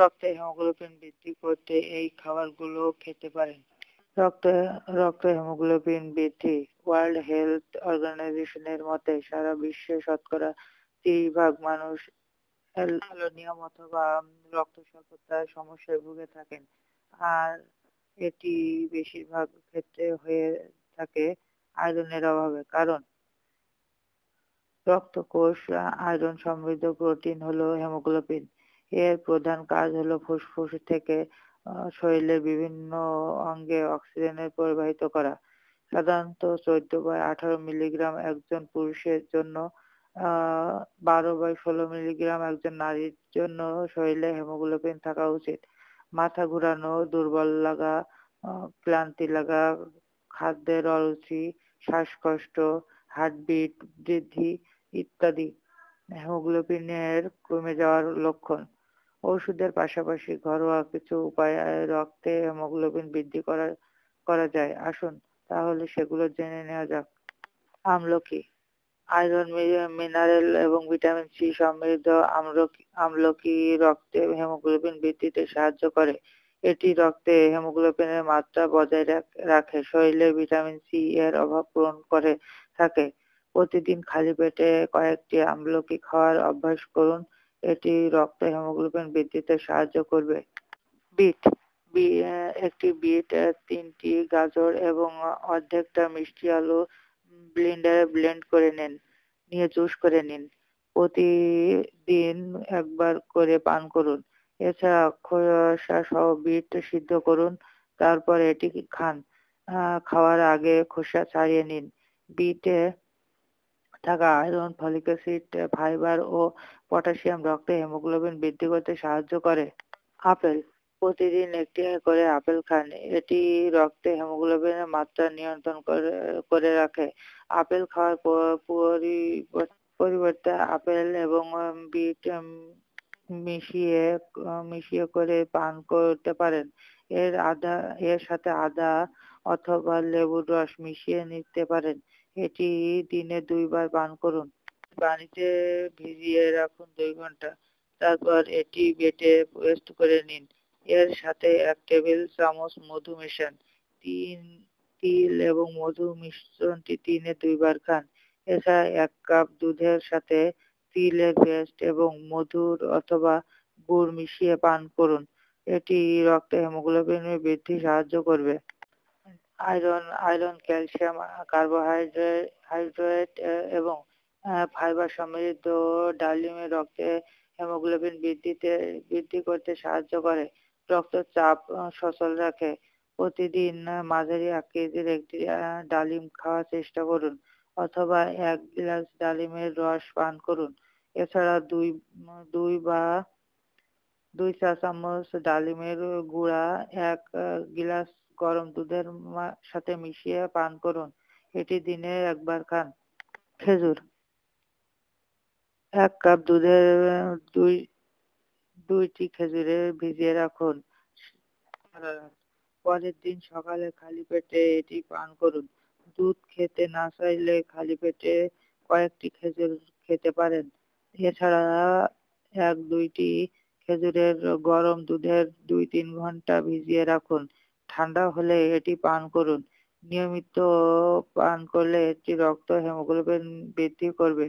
রক্তে হিমোগ্লোবিন বৃদ্ধি করতে এই খাবারগুলো খেতে পারেন রক্ত রক্ত হিমোগ্লোবিন বৃদ্ধি ওয়ার্ল্ড হেলথ অর্গানাইজেশনের মতে সারা বিশ্বে শতকরা তিরিশ ভাগ মানুষ অ্যালোনিয়াম অথবা রক্ত স্বল্পতার সমস্যায় ভুগে থাকেন আর এটি বেশিরভাগ ক্ষেত্রে হয়ে থাকে আয়রনের অভাবে কারণ রক্তকোষ আয়রন সমৃদ্ধ প্রোটিন হলো হেমোগ্লোবিন এর প্রধান কাজ হলো ফুসফুস থেকে শরীরের বিভিন্ন অঙ্গে অক্সিজেনের প্রবাহিত করা সাধারণত চোদ্দ বাই আঠারো মিলিগ্রাম একজন পুরুষের জন্য বারো বাই ষোলো মিলিগ্রাম একজন নারীর জন্য শরীরে হেমোগ্লোবিন থাকা উচিত মাথা ঘুরানো দুর্বল লাগা ক্লান্তি লাগা খাদ্যের অরুচি শ্বাসকষ্ট হার্টবিট বৃদ্ধি ইত্যাদি এর কমে যাওয়ার লক্ষণ ওষুধের পাশাপাশি ঘরোয়া কিছু উপায়ে রক্তে হেমোগ্লোবিন বৃদ্ধি করা করা যায় আসুন তাহলে সেগুলো জেনে নেওয়া যাক আমলকি আয়রন মিনারেল এবং ভিটামিন সি সমৃদ্ধ আমলকি আমলকি রক্তে হেমোগ্লোবিন বৃদ্ধিতে সাহায্য করে এটি রক্তে হেমোগ্লোবিনের মাত্রা বজায় রাখে শরীরে ভিটামিন সি এর অভাব পূরণ করে থাকে প্রতিদিন খালি পেটে কয়েকটি আমলকি খাওয়ার অভ্যাস করুন এটি রক্ত হিমোগ্লোবিন বৃদ্ধিতে সাহায্য করবে বিট একটি বিট তিনটি গাজর এবং অর্ধেকটা মিষ্টি আলু ব্লেন্ডারে ব্লেন্ড করে নিন নিয়ে জুস করে নিন প্রতিদিন একবার করে পান করুন এছাড়া খোসা সহ বিট সিদ্ধ করুন তারপর এটি খান খাওয়ার আগে খোসা ছাড়িয়ে নিন বিটে থাকা আয়রন ফলিক অ্যাসিড ফাইবার ও পটাশিয়াম রক্তে হেমোগ্লোবিন বৃদ্ধি করতে সাহায্য করে আপেল প্রতিদিন একটি করে আপেল খান এটি রক্তে হেমোগ্লোবিনের মাত্রা নিয়ন্ত্রণ করে রাখে আপেল খাওয়ার পরিবর্তে আপেল এবং বিট মিশিয়ে মিশিয়ে করে পান করতে পারেন এর আদা এর সাথে আদা অথবা লেবুর রস মিশিয়ে নিতে পারেন এটি দিনে দুইবার পান করুন পানিতে ভিজিয়ে রাখুন দুই ঘন্টা তারপর এটি বেটে পেস্ট করে নিন এর সাথে এক টেবিল চামচ মধু মেশান তিন তিল এবং মধু মিশ্রণটি তিনে দুইবার খান এছাড়া এক কাপ দুধের সাথে তিলের পেস্ট এবং মধুর অথবা গুড় মিশিয়ে পান করুন এটি রক্তে হিমোগ্লোবিনের বৃদ্ধি সাহায্য করবে iron iron calcium carbohydrate hydrate এবং ফাইবার সমৃদ্ধ ডালিমে রক্তে হেমোগ্লোবিন বৃদ্ধিতে বৃদ্ধি করতে সাহায্য করে রক্তচাপ সচল রাখে প্রতিদিন মাঝারি আকৃতির একটি ডালিম খাওয়ার চেষ্টা করুন অথবা এক গ্লাস ডালিমের রস পান করুন এছাড়া দুই দুই বা দুই চা চামচ ডালিমের গুঁড়া এক গিলাস গরম দুধের সাথে মিশিয়ে পান করুন এটি দিনে একবার খান খেজুর এক কাপ দুধের দুই দুইটি খেজুরে ভিজিয়ে রাখুন পরের দিন সকালে খালি পেটে এটি পান করুন দুধ খেতে না চাইলে খালি পেটে কয়েকটি খেজুর খেতে পারেন এছাড়া এক দুইটি খেজুরের গরম দুধের দুই তিন ঘন্টা ভিজিয়ে রাখুন ঠান্ডা হলে এটি পান করুন নিয়মিত পান করলে এটি রক্ত হেমোগ্লোবিন বৃদ্ধি করবে